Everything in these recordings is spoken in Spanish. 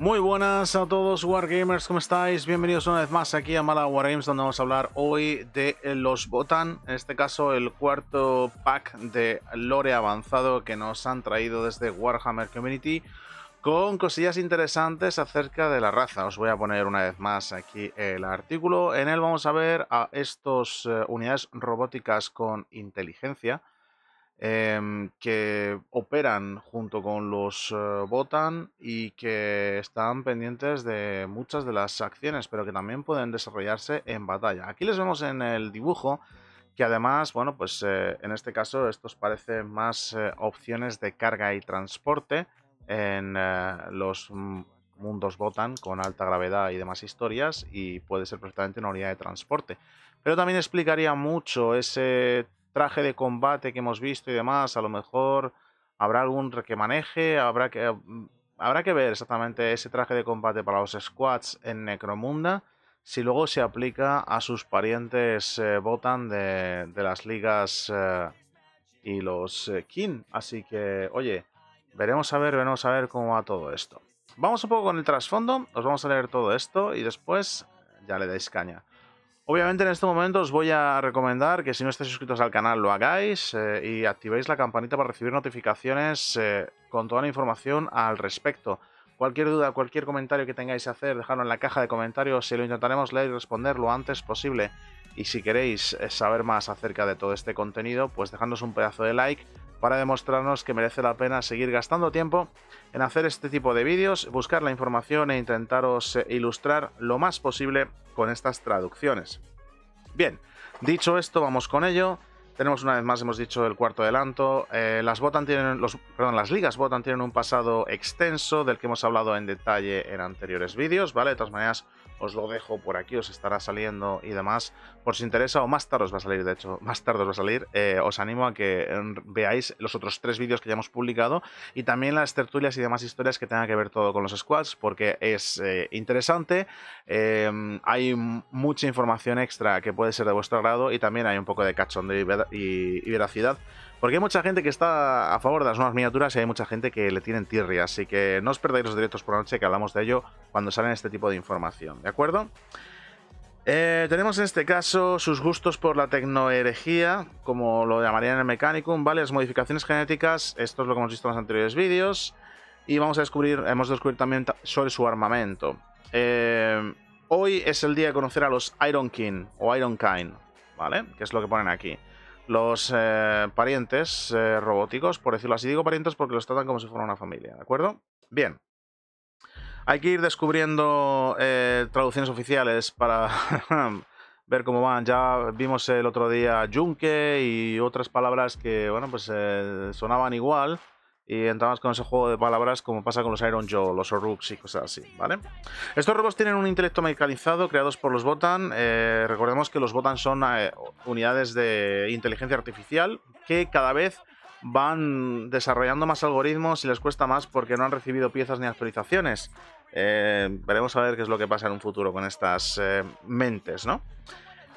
Muy buenas a todos Wargamers, ¿cómo estáis? Bienvenidos una vez más aquí a Mala Wargames donde vamos a hablar hoy de los Botan, en este caso el cuarto pack de lore avanzado que nos han traído desde Warhammer Community con cosillas interesantes acerca de la raza. Os voy a poner una vez más aquí el artículo. En él vamos a ver a estas eh, unidades robóticas con inteligencia Em, que operan junto con los eh, Botan y que están pendientes de muchas de las acciones, pero que también pueden desarrollarse en batalla. Aquí les vemos en el dibujo que además, bueno, pues eh, en este caso estos parecen más eh, opciones de carga y transporte en los mm, mundos botan con alta gravedad y demás historias y puede ser perfectamente una unidad de transporte. Pero también explicaría mucho ese traje de combate que hemos visto y demás, a lo mejor habrá algún que maneje, habrá que, eh, mm, habrá que ver exactamente ese traje de combate para los squads en Necromunda, si luego se aplica a sus parientes eh, Botan de, las ligas eh, y los kin, Así que, oye, veremos a ver, veremos a ver cómo va todo esto. Vamos un poco con el trasfondo, os vamos a leer todo esto y después ya le dais caña. Obviamente en este momento os voy a recomendar que si no estáis suscritos al canal lo hagáis eh, y activéis la campanita para recibir notificaciones eh, con toda la información al respecto. Cualquier duda, cualquier comentario que tengáis que hacer, dejadlo en la caja de comentarios y lo intentaremos leer y responder lo antes posible. Y si queréis eh, saber más acerca de todo este contenido, pues dejadnos un pedazo de like, para demostrarnos que merece la pena seguir gastando tiempo en hacer este tipo de vídeos, buscar la información e intentaros eh, ilustrar lo más posible con estas traducciones. Bien, dicho esto, vamos con ello. Tenemos una vez más, hemos dicho, el cuarto adelanto. Eh, las, Botan tienen, perdón, las ligas Botan tienen un pasado extenso del que hemos hablado en detalle en anteriores vídeos, ¿vale? De todas maneras, os lo dejo por aquí, os estará saliendo y demás. Por si interesa, o más tarde os va a salir, de hecho, más tarde os va a salir, eh, os animo a que mm, veáis los otros tres vídeos que ya hemos publicado y también las tertulias y demás historias que tengan que ver todo con los squads, porque es eh, interesante. hay mucha información extra que puede ser de vuestro agrado y también hay un poco de cachondeo y, veracidad. Porque hay mucha gente que está a favor de las nuevas miniaturas y hay mucha gente que le tienen tirria. Así que no os perdáis los directos por la noche que hablamos de ello cuando salen este tipo de información. ¿De acuerdo? Eh, tenemos en este caso sus gustos por la herejía como lo llamarían en el Mechanicum, ¿vale? Las modificaciones genéticas, esto es lo que hemos visto en los anteriores vídeos. Y vamos a descubrir, hemos descubierto también sobre su armamento. Eh, hoy es el día de conocer a los Iron King o Iron Kind, ¿vale? Que es lo que ponen aquí los eh, parientes eh, robóticos, por decirlo así. Digo parientes porque los tratan como si fuera una familia, ¿de acuerdo? Bien. Hay que ir descubriendo eh, traducciones oficiales para ver cómo van. Ya vimos el otro día yunque y otras palabras que, bueno, pues sonaban igual y entramos con ese juego de palabras como pasa con los Iron Joe, los Oruks y cosas así, ¿vale? Estos robots tienen un intelecto mecanizado creados por los Botan. Eh, recordemos que los Botan son eh, unidades de inteligencia artificial que cada vez van desarrollando más algoritmos y les cuesta más porque no han recibido piezas ni actualizaciones. Eh, veremos a ver qué es lo que pasa en un futuro con estas mentes, ¿no?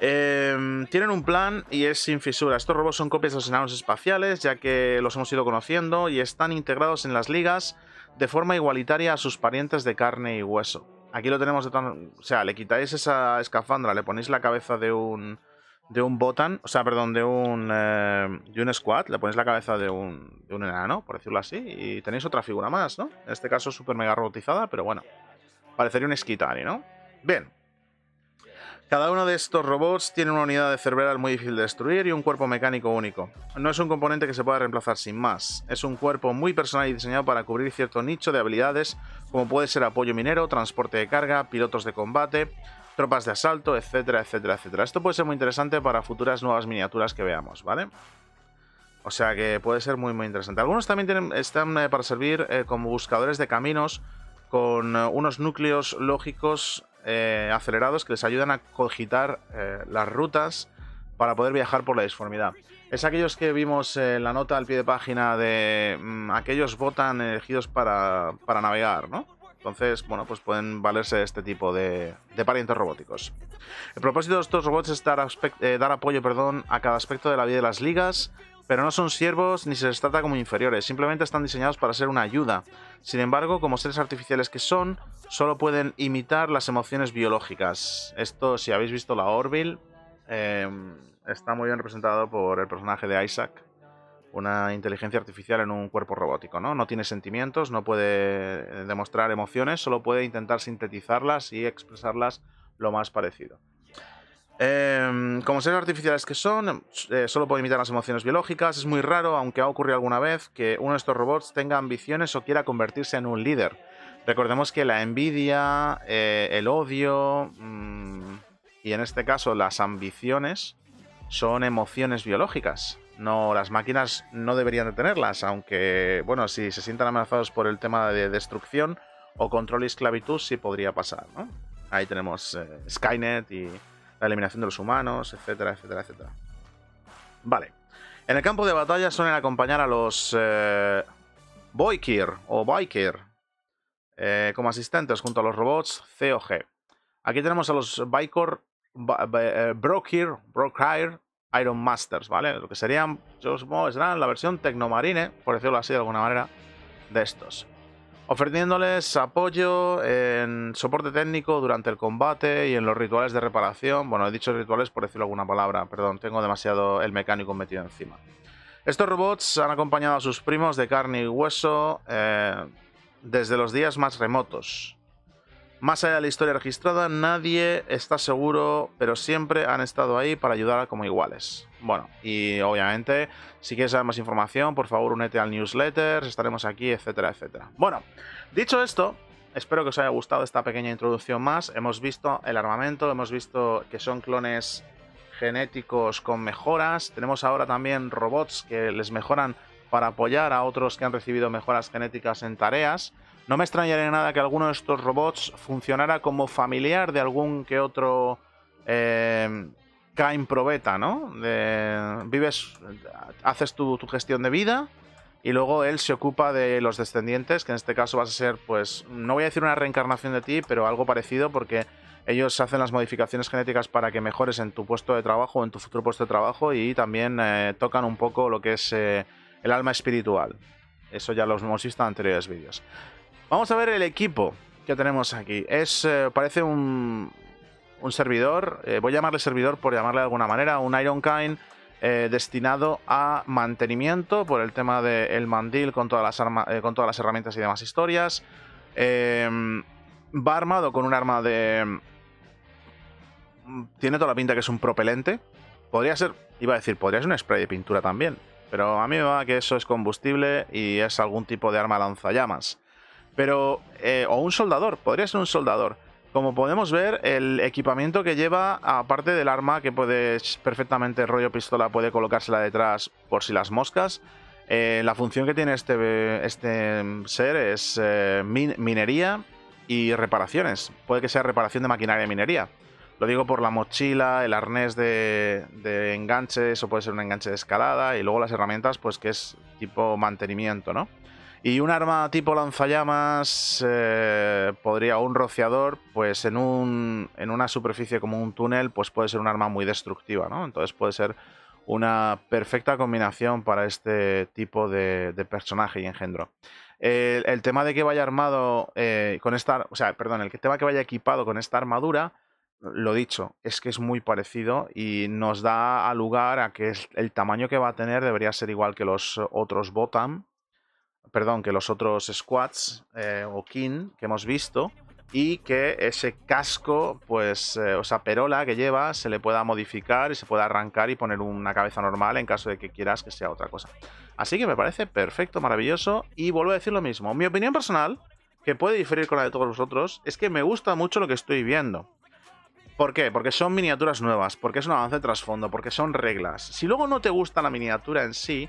Em, tienen un plan y es sin fisura. Estos robots son copias de los enanos espaciales, ya que los hemos ido conociendo y están integrados en las ligas de forma igualitaria a sus parientes de carne y hueso. Aquí lo tenemos de O sea, le quitáis esa escafandra, le ponéis la cabeza de un... De un botan, o sea, perdón, de un... Eh, de un squad, le ponéis la cabeza de un, de un enano, por decirlo así, y tenéis otra figura más, ¿no? En este caso super mega robotizada, pero bueno. Parecería un esquitani, ¿no? Bien, cada uno de estos robots tiene una unidad de cerebral muy difícil de destruir y un cuerpo mecánico único. No es un componente que se pueda reemplazar sin más. Es un cuerpo muy personal y diseñado para cubrir cierto nicho de habilidades, como puede ser apoyo minero, transporte de carga, pilotos de combate, tropas de asalto, etcétera, etcétera, etcétera. Esto puede ser muy interesante para futuras nuevas miniaturas que veamos, ¿vale? O sea que puede ser muy, muy interesante. Algunos también tienen, están eh, para servir eh, como buscadores de caminos con eh, unos núcleos lógicos eh, acelerados que les ayudan a cogitar eh, las rutas para poder viajar por la disformidad. Es aquellos que vimos en la nota al pie de página de mm, aquellos botan elegidos para, para navegar, ¿no? Entonces, bueno, pues pueden valerse este tipo de, parientes robóticos. El propósito de estos robots es dar, eh, dar apoyo perdón, a cada aspecto de la vida de las ligas pero no son siervos ni se les trata como inferiores, simplemente están diseñados para ser una ayuda. Sin embargo, como seres artificiales que son, solo pueden imitar las emociones biológicas. Esto, si habéis visto la Orville, em, está muy bien representado por el personaje de Isaac, una inteligencia artificial en un cuerpo robótico, ¿no? No tiene sentimientos, no puede eh, demostrar emociones, solo puede intentar sintetizarlas y expresarlas lo más parecido. Em, como seres artificiales que son, em, eh, solo pueden imitar las emociones biológicas. Es muy raro, aunque ha ocurrido alguna vez, que uno de estos robots tenga ambiciones o quiera convertirse en un líder. Recordemos que la envidia, eh, el odio mm, y en este caso las ambiciones son emociones biológicas. No, las máquinas no deberían de tenerlas, aunque, bueno, si se sientan amenazados por el tema de destrucción o control y esclavitud, sí podría pasar, Ahí tenemos eh, Skynet y la eliminación de los humanos, etcétera, etcétera, etcétera. Vale. En el campo de batalla suelen acompañar a los eh, Boykir o Biker eh, como asistentes junto a los robots COG. Aquí tenemos a los Biker, eh, Brokir, Iron Masters, ¿vale? Lo que serían, yo supongo, serán la versión Tecnomarine, por decirlo así de alguna manera, de estos ofreciéndoles apoyo en soporte técnico durante el combate y en los rituales de reparación. Bueno, he dicho rituales por decirlo alguna palabra, perdón, tengo demasiado el mecánico metido encima. Estos robots han acompañado a sus primos de carne y hueso eh, desde los días más remotos. Más allá de la historia registrada, nadie está seguro, pero siempre han estado ahí para ayudar a como iguales. Bueno, y obviamente, si quieres saber más información, por favor, únete al newsletter, estaremos aquí, etcétera, etcétera. Bueno, dicho esto, espero que os haya gustado esta pequeña introducción más. Hemos visto el armamento, hemos visto que son clones genéticos con mejoras. Tenemos ahora también robots que les mejoran para apoyar a otros que han recibido mejoras genéticas en tareas. No me extrañaría nada que alguno de estos robots funcionara como familiar de algún que otro eh, Cain Probeta, ¿no? vives, haces tu, gestión de vida y luego él se ocupa de los descendientes, que en este caso vas a ser, pues, no voy a decir una reencarnación de ti, pero algo parecido porque ellos hacen las modificaciones genéticas para que mejores en tu puesto de trabajo o en tu futuro puesto de trabajo y también eh, tocan un poco lo que es eh, el alma espiritual. Eso ya lo hemos visto en anteriores vídeos. Vamos a ver el equipo que tenemos aquí. Es, eh, parece un, un servidor, eh, voy a llamarle servidor por llamarle de alguna manera, un iron kind eh, destinado a mantenimiento por el tema del mandil con todas, las armas, con todas las herramientas y demás historias. Em, va armado con un arma de... Mm, tiene toda la pinta que es un propelente. Podría ser, iba a decir, podría ser un spray de pintura también. Pero a mí me va que eso es combustible y es algún tipo de arma lanzallamas. Pero, eh, o un soldador, podría ser un soldador. Como podemos ver, el equipamiento que lleva, aparte del arma que puedes perfectamente rollo pistola, puede colocársela detrás por si las moscas. Eh, la función que tiene este, este ser es eh, minería y reparaciones. Puede que sea reparación de maquinaria y minería. Lo digo por la mochila, el arnés de, de o puede ser un enganche de escalada, y luego las herramientas, pues que es tipo mantenimiento, ¿no? Y un arma tipo lanzallamas eh, podría, un rociador, pues en, un, en una superficie como un túnel, pues puede ser un arma muy destructiva, ¿no? Entonces puede ser una perfecta combinación para este tipo de, personaje y engendro. El, tema de que vaya armado eh, con esta, o sea, perdón, el tema que vaya equipado con esta armadura, lo dicho, es que es muy parecido y nos da a lugar a que el tamaño que va a tener debería ser igual que los otros Botam, perdón, que los otros squats eh, o kin que hemos visto y que ese casco, pues, eh, o esa perola que lleva se le pueda modificar y se pueda arrancar y poner una cabeza normal en caso de que quieras que sea otra cosa. Así que me parece perfecto, maravilloso y vuelvo a decir lo mismo. Mi opinión personal, que puede diferir con la de todos vosotros, es que me gusta mucho lo que estoy viendo. ¿Por qué? Porque son miniaturas nuevas, porque es un avance de trasfondo, porque son reglas. Si luego no te gusta la miniatura en sí,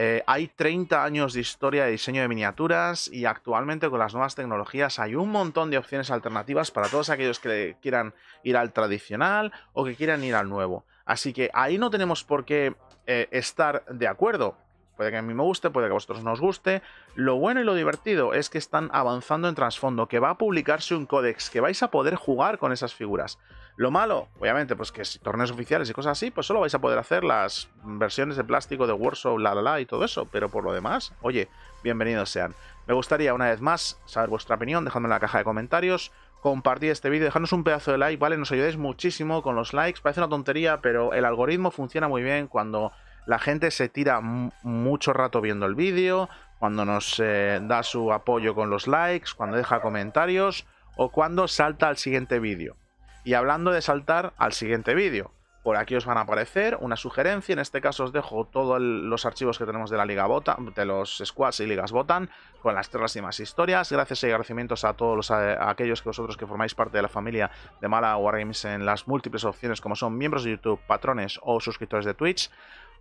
eh, hay 30 años de historia de diseño de miniaturas y actualmente con las nuevas tecnologías hay un montón de opciones alternativas para todos aquellos que quieran ir al tradicional o que quieran ir al nuevo. Así que ahí no tenemos por qué eh, estar de acuerdo. Puede que a mí me guste, puede que a vosotros no os guste. Lo bueno y lo divertido es que están avanzando en trasfondo, que va a publicarse un códex, que vais a poder jugar con esas figuras. Lo malo, obviamente, pues que si torneos oficiales y cosas así, pues solo vais a poder hacer las versiones de plástico de Warsaw, la la la y todo eso. Pero por lo demás, oye, bienvenidos sean. Me gustaría una vez más saber vuestra opinión, dejadme en la caja de comentarios compartid este vídeo, dejadnos un pedazo de like, ¿vale? Nos ayudáis muchísimo con los likes, parece una tontería, pero el algoritmo funciona muy bien cuando la gente se tira mucho rato viendo el vídeo, cuando nos eh, da su apoyo con los likes, cuando deja comentarios o cuando salta al siguiente vídeo. Y hablando de saltar al siguiente vídeo, por aquí os van a aparecer una sugerencia. En este caso os dejo todos los archivos que tenemos de la Liga Bota, de los squads y ligas Botan, con las tres y más historias. Gracias y agradecimientos a todos los, aquellos que vosotros que formáis parte de la familia de Mala Wargames en las múltiples opciones como son miembros de YouTube, patrones o suscriptores de Twitch.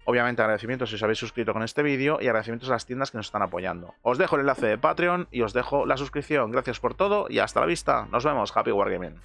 Obviamente agradecimientos si os habéis suscrito con este vídeo y agradecimientos a las tiendas que nos están apoyando. Os dejo el enlace de Patreon y os dejo la suscripción. Gracias por todo y hasta la vista. Nos vemos. Happy Wargaming.